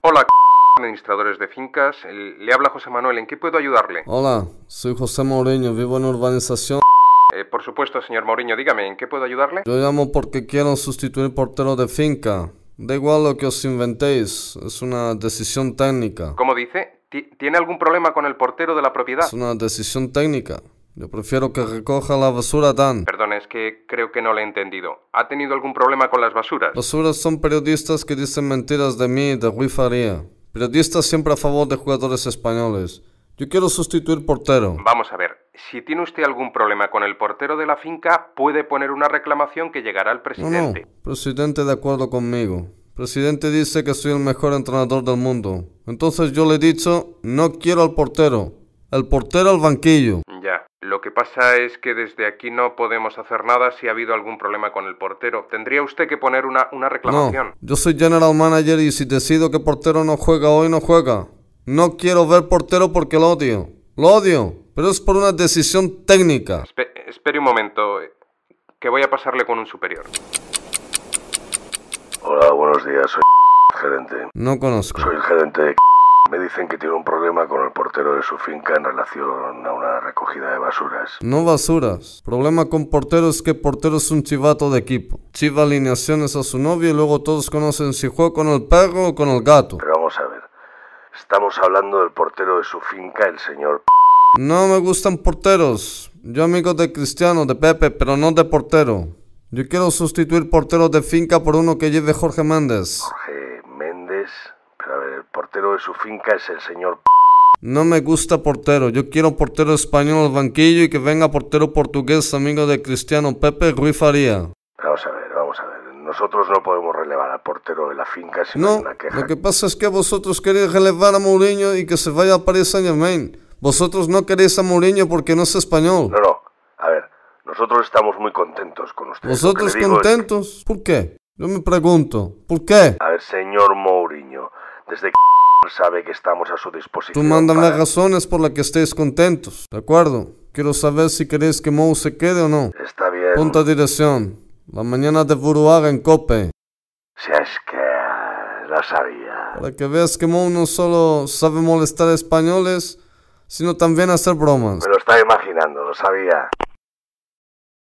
Hola, administradores de fincas. Le habla José Manuel. ¿En qué puedo ayudarle? Hola, soy José moreño Vivo en urbanización. Eh, por supuesto, señor Mourinho, dígame, ¿en qué puedo ayudarle? Yo llamo porque quiero sustituir portero de finca. Da igual lo que os inventéis, es una decisión técnica. ¿Cómo dice? ¿Tiene algún problema con el portero de la propiedad? Es una decisión técnica. Yo prefiero que recoja la basura Dan. Perdón, es que creo que no lo he entendido. ¿Ha tenido algún problema con las basuras? Basuras son periodistas que dicen mentiras de mí y de Rui Faría. Periodistas siempre a favor de jugadores españoles. Yo quiero sustituir portero. Vamos a ver, si tiene usted algún problema con el portero de la finca, puede poner una reclamación que llegará al presidente. no. Presidente de acuerdo conmigo. Presidente dice que soy el mejor entrenador del mundo. Entonces yo le he dicho, no quiero al portero. El portero al banquillo pasa es que desde aquí no podemos hacer nada si ha habido algún problema con el portero. Tendría usted que poner una, una reclamación. No, yo soy general manager y si decido que portero no juega hoy, no juega. No quiero ver portero porque lo odio. Lo odio, pero es por una decisión técnica. espere un momento, eh, que voy a pasarle con un superior. Hola, buenos días, soy gerente. No conozco. Soy el gerente de... Me dicen que tiene un problema con el portero de su finca en relación a una recogida de basuras. No basuras. Problema con portero es que portero es un chivato de equipo. Chiva alineaciones a su novia y luego todos conocen si juega con el perro o con el gato. Pero vamos a ver. Estamos hablando del portero de su finca, el señor... No me gustan porteros. Yo amigo de Cristiano, de Pepe, pero no de portero. Yo quiero sustituir portero de finca por uno que lleve Jorge Méndez de su finca es el señor no me gusta portero, yo quiero portero español al banquillo y que venga portero portugués, amigo de Cristiano Pepe Rui Faría. Vamos a ver, vamos a ver. Nosotros no podemos relevar al portero de la finca si no, una queja. Lo que pasa es que vosotros queréis relevar a Mourinho y que se vaya a Paris Saint Germain. Vosotros no queréis a Mourinho porque no es español. No, no. A ver, nosotros estamos muy contentos con ustedes. ¿Vosotros contentos? ¿Por qué? Yo me pregunto, ¿por qué? A ver, señor Mourinho, desde que sabe que estamos a su disposición. Tú mándame razones por las que estéis contentos, ¿de acuerdo? Quiero saber si queréis que Mou se quede o no. Está bien. Punta dirección. La mañana de Buruaga en Cope. Si es que lo sabía. Para que veas que Mou no solo sabe molestar a españoles, sino también hacer bromas. Me lo estaba imaginando, lo sabía.